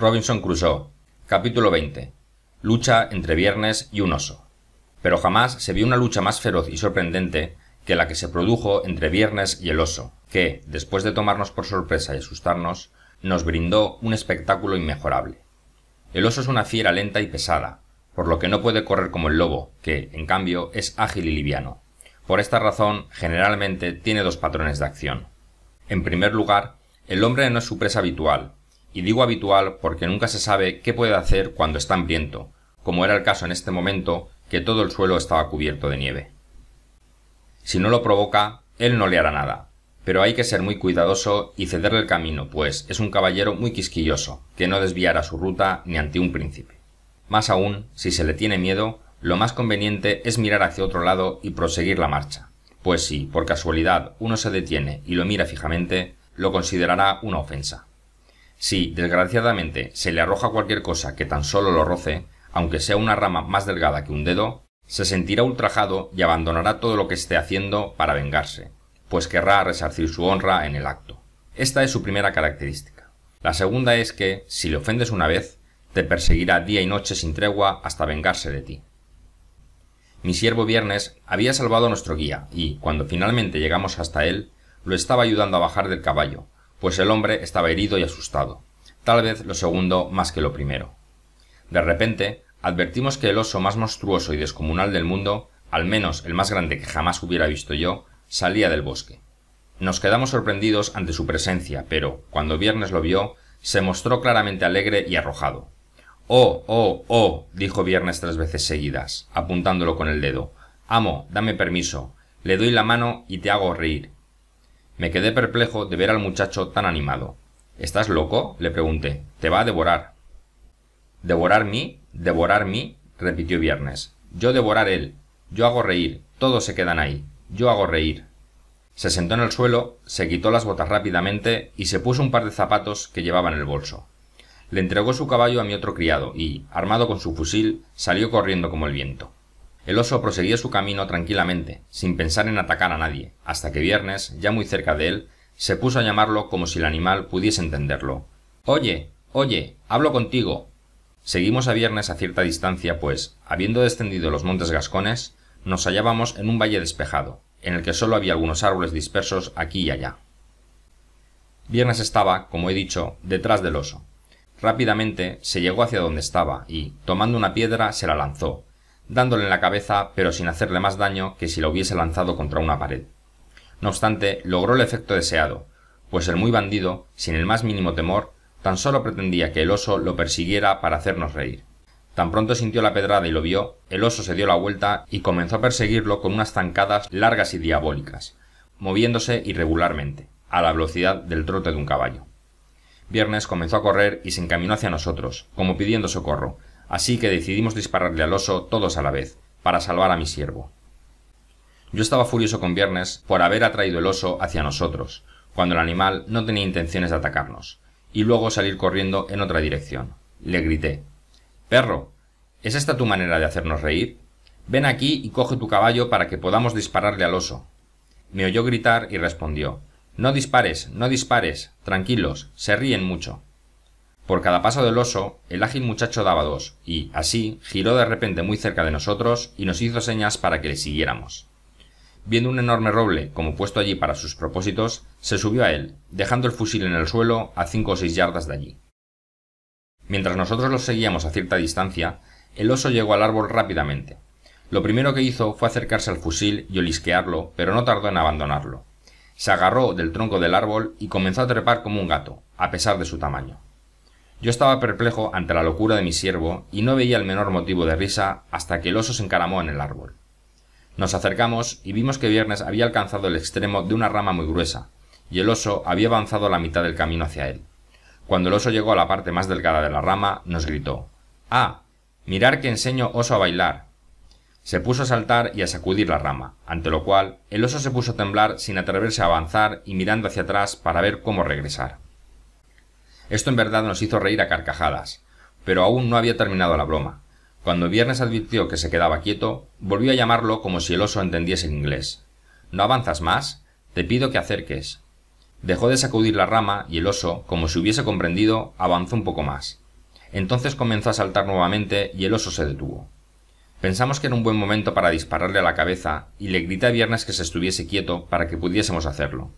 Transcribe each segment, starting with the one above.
Robinson Crusoe, capítulo 20. Lucha entre viernes y un oso. Pero jamás se vio una lucha más feroz y sorprendente que la que se produjo entre viernes y el oso, que, después de tomarnos por sorpresa y asustarnos, nos brindó un espectáculo inmejorable. El oso es una fiera lenta y pesada, por lo que no puede correr como el lobo, que, en cambio, es ágil y liviano. Por esta razón, generalmente tiene dos patrones de acción. En primer lugar, el hombre no es su presa habitual, y digo habitual porque nunca se sabe qué puede hacer cuando está hambriento, como era el caso en este momento que todo el suelo estaba cubierto de nieve. Si no lo provoca, él no le hará nada, pero hay que ser muy cuidadoso y cederle el camino, pues es un caballero muy quisquilloso, que no desviará su ruta ni ante un príncipe. Más aún, si se le tiene miedo, lo más conveniente es mirar hacia otro lado y proseguir la marcha, pues si, por casualidad, uno se detiene y lo mira fijamente, lo considerará una ofensa. Si, desgraciadamente, se le arroja cualquier cosa que tan solo lo roce, aunque sea una rama más delgada que un dedo, se sentirá ultrajado y abandonará todo lo que esté haciendo para vengarse, pues querrá resarcir su honra en el acto. Esta es su primera característica. La segunda es que, si le ofendes una vez, te perseguirá día y noche sin tregua hasta vengarse de ti. Mi siervo Viernes había salvado a nuestro guía y, cuando finalmente llegamos hasta él, lo estaba ayudando a bajar del caballo, pues el hombre estaba herido y asustado tal vez lo segundo más que lo primero de repente advertimos que el oso más monstruoso y descomunal del mundo al menos el más grande que jamás hubiera visto yo salía del bosque nos quedamos sorprendidos ante su presencia pero cuando viernes lo vio se mostró claramente alegre y arrojado oh oh oh dijo viernes tres veces seguidas apuntándolo con el dedo amo dame permiso le doy la mano y te hago reír me quedé perplejo de ver al muchacho tan animado. ¿Estás loco? le pregunté. Te va a devorar. ¿Devorar mí? ¿Devorar mí? repitió Viernes. Yo devorar él. Yo hago reír. Todos se quedan ahí. Yo hago reír. Se sentó en el suelo, se quitó las botas rápidamente y se puso un par de zapatos que llevaba en el bolso. Le entregó su caballo a mi otro criado y, armado con su fusil, salió corriendo como el viento. El oso proseguía su camino tranquilamente, sin pensar en atacar a nadie, hasta que Viernes, ya muy cerca de él, se puso a llamarlo como si el animal pudiese entenderlo. Oye, oye, hablo contigo. Seguimos a Viernes a cierta distancia, pues, habiendo descendido los montes gascones, nos hallábamos en un valle despejado, en el que sólo había algunos árboles dispersos aquí y allá. Viernes estaba, como he dicho, detrás del oso. Rápidamente se llegó hacia donde estaba y, tomando una piedra, se la lanzó, dándole en la cabeza pero sin hacerle más daño que si lo hubiese lanzado contra una pared. No obstante, logró el efecto deseado, pues el muy bandido, sin el más mínimo temor, tan solo pretendía que el oso lo persiguiera para hacernos reír. Tan pronto sintió la pedrada y lo vio, el oso se dio la vuelta y comenzó a perseguirlo con unas zancadas largas y diabólicas, moviéndose irregularmente, a la velocidad del trote de un caballo. Viernes comenzó a correr y se encaminó hacia nosotros, como pidiendo socorro, así que decidimos dispararle al oso todos a la vez, para salvar a mi siervo. Yo estaba furioso con Viernes por haber atraído el oso hacia nosotros, cuando el animal no tenía intenciones de atacarnos, y luego salir corriendo en otra dirección. Le grité Perro, ¿es esta tu manera de hacernos reír? Ven aquí y coge tu caballo para que podamos dispararle al oso. Me oyó gritar y respondió No dispares, no dispares, tranquilos, se ríen mucho. Por cada paso del oso, el ágil muchacho daba dos, y, así, giró de repente muy cerca de nosotros y nos hizo señas para que le siguiéramos. Viendo un enorme roble, como puesto allí para sus propósitos, se subió a él, dejando el fusil en el suelo a cinco o seis yardas de allí. Mientras nosotros los seguíamos a cierta distancia, el oso llegó al árbol rápidamente. Lo primero que hizo fue acercarse al fusil y olisquearlo, pero no tardó en abandonarlo. Se agarró del tronco del árbol y comenzó a trepar como un gato, a pesar de su tamaño. Yo estaba perplejo ante la locura de mi siervo y no veía el menor motivo de risa hasta que el oso se encaramó en el árbol. Nos acercamos y vimos que Viernes había alcanzado el extremo de una rama muy gruesa, y el oso había avanzado la mitad del camino hacia él. Cuando el oso llegó a la parte más delgada de la rama, nos gritó Ah, mirar que enseño oso a bailar. Se puso a saltar y a sacudir la rama, ante lo cual el oso se puso a temblar sin atreverse a avanzar y mirando hacia atrás para ver cómo regresar. Esto en verdad nos hizo reír a carcajadas, pero aún no había terminado la broma. Cuando Viernes advirtió que se quedaba quieto, volvió a llamarlo como si el oso entendiese inglés. ¿No avanzas más? Te pido que acerques. Dejó de sacudir la rama y el oso, como si hubiese comprendido, avanzó un poco más. Entonces comenzó a saltar nuevamente y el oso se detuvo. Pensamos que era un buen momento para dispararle a la cabeza y le grité a Viernes que se estuviese quieto para que pudiésemos hacerlo.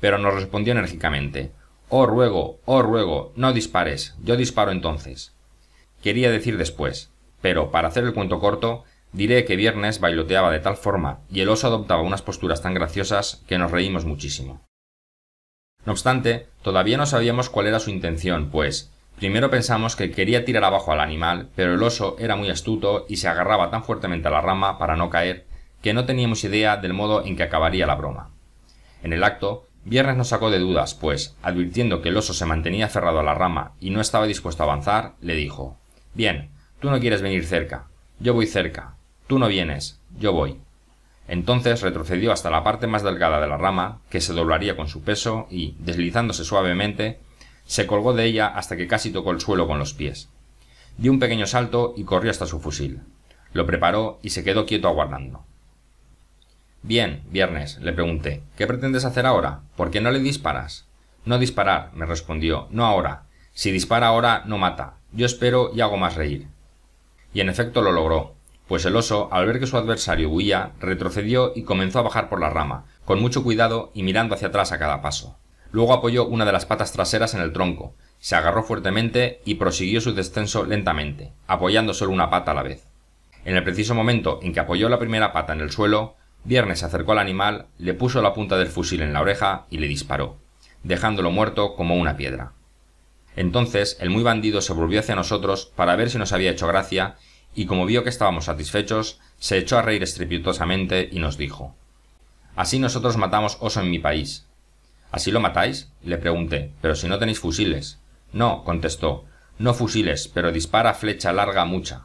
Pero nos respondió enérgicamente Oh ruego, oh ruego, no dispares, yo disparo entonces. Quería decir después, pero para hacer el cuento corto, diré que Viernes bailoteaba de tal forma y el oso adoptaba unas posturas tan graciosas que nos reímos muchísimo. No obstante, todavía no sabíamos cuál era su intención, pues, primero pensamos que quería tirar abajo al animal, pero el oso era muy astuto y se agarraba tan fuertemente a la rama para no caer, que no teníamos idea del modo en que acabaría la broma. En el acto, Viernes no sacó de dudas, pues, advirtiendo que el oso se mantenía cerrado a la rama y no estaba dispuesto a avanzar, le dijo Bien, tú no quieres venir cerca, yo voy cerca, tú no vienes, yo voy. Entonces retrocedió hasta la parte más delgada de la rama, que se doblaría con su peso, y, deslizándose suavemente, se colgó de ella hasta que casi tocó el suelo con los pies. Dio un pequeño salto y corrió hasta su fusil. Lo preparó y se quedó quieto aguardando. Bien, viernes, le pregunté. ¿Qué pretendes hacer ahora? ¿Por qué no le disparas? No disparar, me respondió. No ahora. Si dispara ahora, no mata. Yo espero y hago más reír. Y en efecto lo logró, pues el oso, al ver que su adversario huía, retrocedió y comenzó a bajar por la rama, con mucho cuidado y mirando hacia atrás a cada paso. Luego apoyó una de las patas traseras en el tronco, se agarró fuertemente y prosiguió su descenso lentamente, apoyando solo una pata a la vez. En el preciso momento en que apoyó la primera pata en el suelo, Viernes se acercó al animal, le puso la punta del fusil en la oreja y le disparó, dejándolo muerto como una piedra. Entonces el muy bandido se volvió hacia nosotros para ver si nos había hecho gracia, y como vio que estábamos satisfechos, se echó a reír estrepitosamente y nos dijo Así nosotros matamos oso en mi país. ¿Así lo matáis? le pregunté, pero si no tenéis fusiles. No, contestó, no fusiles, pero dispara flecha larga mucha.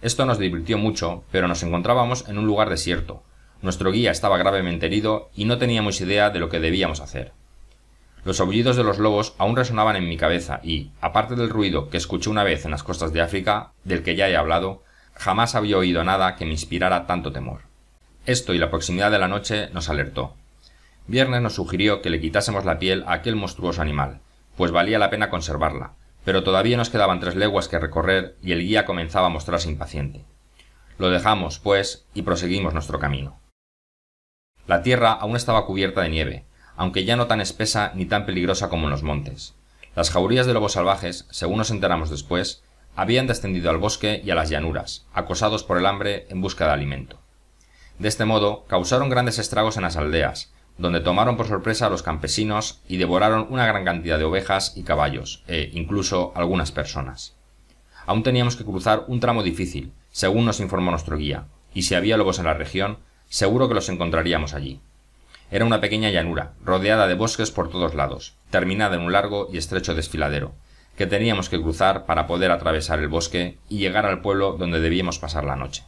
Esto nos divirtió mucho, pero nos encontrábamos en un lugar desierto, nuestro guía estaba gravemente herido y no teníamos idea de lo que debíamos hacer. Los aullidos de los lobos aún resonaban en mi cabeza y, aparte del ruido que escuché una vez en las costas de África, del que ya he hablado, jamás había oído nada que me inspirara tanto temor. Esto y la proximidad de la noche nos alertó. Viernes nos sugirió que le quitásemos la piel a aquel monstruoso animal, pues valía la pena conservarla, pero todavía nos quedaban tres leguas que recorrer y el guía comenzaba a mostrarse impaciente. Lo dejamos, pues, y proseguimos nuestro camino. La tierra aún estaba cubierta de nieve, aunque ya no tan espesa ni tan peligrosa como en los montes. Las jaurías de lobos salvajes, según nos enteramos después, habían descendido al bosque y a las llanuras, acosados por el hambre en busca de alimento. De este modo, causaron grandes estragos en las aldeas, donde tomaron por sorpresa a los campesinos y devoraron una gran cantidad de ovejas y caballos, e incluso algunas personas. Aún teníamos que cruzar un tramo difícil, según nos informó nuestro guía, y si había lobos en la región, Seguro que los encontraríamos allí. Era una pequeña llanura, rodeada de bosques por todos lados, terminada en un largo y estrecho desfiladero, que teníamos que cruzar para poder atravesar el bosque y llegar al pueblo donde debíamos pasar la noche.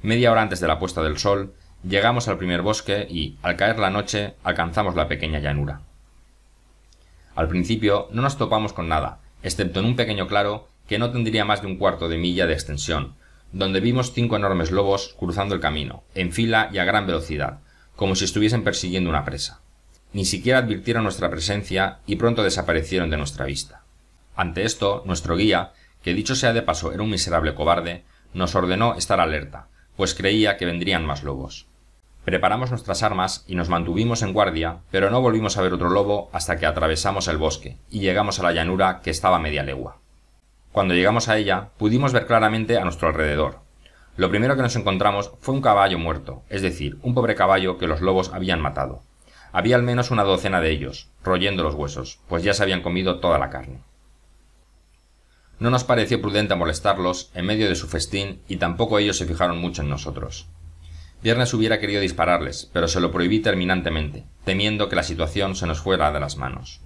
Media hora antes de la puesta del sol, llegamos al primer bosque y, al caer la noche, alcanzamos la pequeña llanura. Al principio no nos topamos con nada, excepto en un pequeño claro que no tendría más de un cuarto de milla de extensión, donde vimos cinco enormes lobos cruzando el camino, en fila y a gran velocidad, como si estuviesen persiguiendo una presa. Ni siquiera advirtieron nuestra presencia y pronto desaparecieron de nuestra vista. Ante esto, nuestro guía, que dicho sea de paso era un miserable cobarde, nos ordenó estar alerta, pues creía que vendrían más lobos. Preparamos nuestras armas y nos mantuvimos en guardia, pero no volvimos a ver otro lobo hasta que atravesamos el bosque y llegamos a la llanura que estaba a media legua. Cuando llegamos a ella, pudimos ver claramente a nuestro alrededor. Lo primero que nos encontramos fue un caballo muerto, es decir, un pobre caballo que los lobos habían matado. Había al menos una docena de ellos, royendo los huesos, pues ya se habían comido toda la carne. No nos pareció prudente molestarlos en medio de su festín y tampoco ellos se fijaron mucho en nosotros. Viernes hubiera querido dispararles, pero se lo prohibí terminantemente, temiendo que la situación se nos fuera de las manos.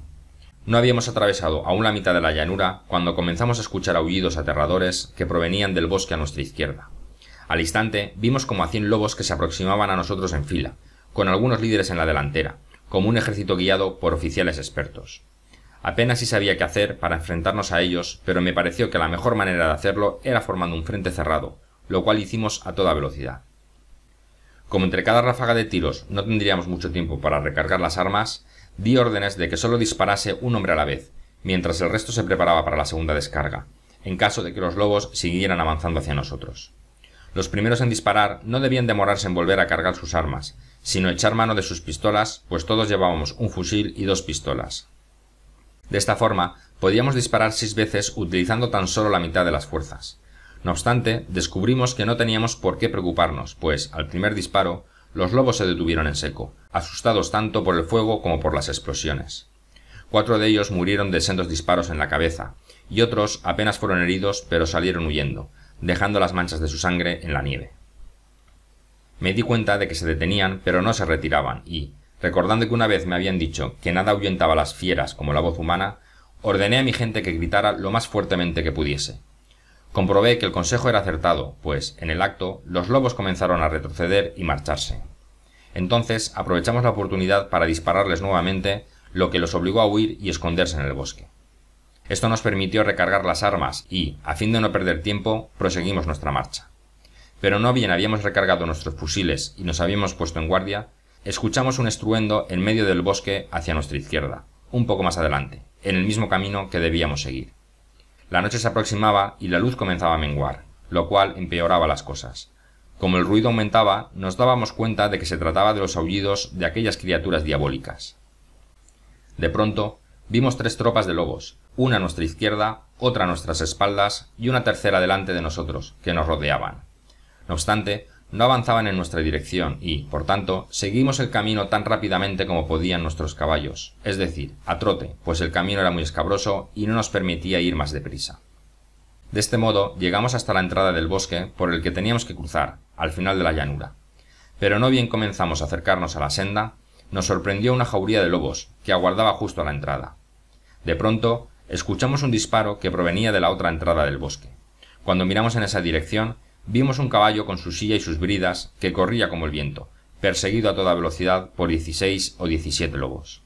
No habíamos atravesado aún la mitad de la llanura cuando comenzamos a escuchar aullidos aterradores que provenían del bosque a nuestra izquierda. Al instante vimos como a cien lobos que se aproximaban a nosotros en fila, con algunos líderes en la delantera, como un ejército guiado por oficiales expertos. Apenas si sabía qué hacer para enfrentarnos a ellos, pero me pareció que la mejor manera de hacerlo era formando un frente cerrado, lo cual hicimos a toda velocidad. Como entre cada ráfaga de tiros no tendríamos mucho tiempo para recargar las armas, di órdenes de que solo disparase un hombre a la vez, mientras el resto se preparaba para la segunda descarga, en caso de que los lobos siguieran avanzando hacia nosotros. Los primeros en disparar no debían demorarse en volver a cargar sus armas, sino echar mano de sus pistolas, pues todos llevábamos un fusil y dos pistolas. De esta forma, podíamos disparar seis veces utilizando tan solo la mitad de las fuerzas. No obstante, descubrimos que no teníamos por qué preocuparnos, pues, al primer disparo, los lobos se detuvieron en seco, asustados tanto por el fuego como por las explosiones. Cuatro de ellos murieron de sendos disparos en la cabeza, y otros apenas fueron heridos pero salieron huyendo, dejando las manchas de su sangre en la nieve. Me di cuenta de que se detenían pero no se retiraban y, recordando que una vez me habían dicho que nada ahuyentaba a las fieras como la voz humana, ordené a mi gente que gritara lo más fuertemente que pudiese, Comprobé que el consejo era acertado, pues, en el acto, los lobos comenzaron a retroceder y marcharse. Entonces aprovechamos la oportunidad para dispararles nuevamente, lo que los obligó a huir y esconderse en el bosque. Esto nos permitió recargar las armas y, a fin de no perder tiempo, proseguimos nuestra marcha. Pero no bien habíamos recargado nuestros fusiles y nos habíamos puesto en guardia, escuchamos un estruendo en medio del bosque hacia nuestra izquierda, un poco más adelante, en el mismo camino que debíamos seguir. La noche se aproximaba y la luz comenzaba a menguar, lo cual empeoraba las cosas. Como el ruido aumentaba, nos dábamos cuenta de que se trataba de los aullidos de aquellas criaturas diabólicas. De pronto, vimos tres tropas de lobos, una a nuestra izquierda, otra a nuestras espaldas y una tercera delante de nosotros, que nos rodeaban. No obstante, no avanzaban en nuestra dirección y por tanto seguimos el camino tan rápidamente como podían nuestros caballos es decir a trote pues el camino era muy escabroso y no nos permitía ir más de prisa de este modo llegamos hasta la entrada del bosque por el que teníamos que cruzar al final de la llanura pero no bien comenzamos a acercarnos a la senda nos sorprendió una jauría de lobos que aguardaba justo a la entrada de pronto escuchamos un disparo que provenía de la otra entrada del bosque cuando miramos en esa dirección vimos un caballo con su silla y sus bridas que corría como el viento perseguido a toda velocidad por dieciséis o diecisiete lobos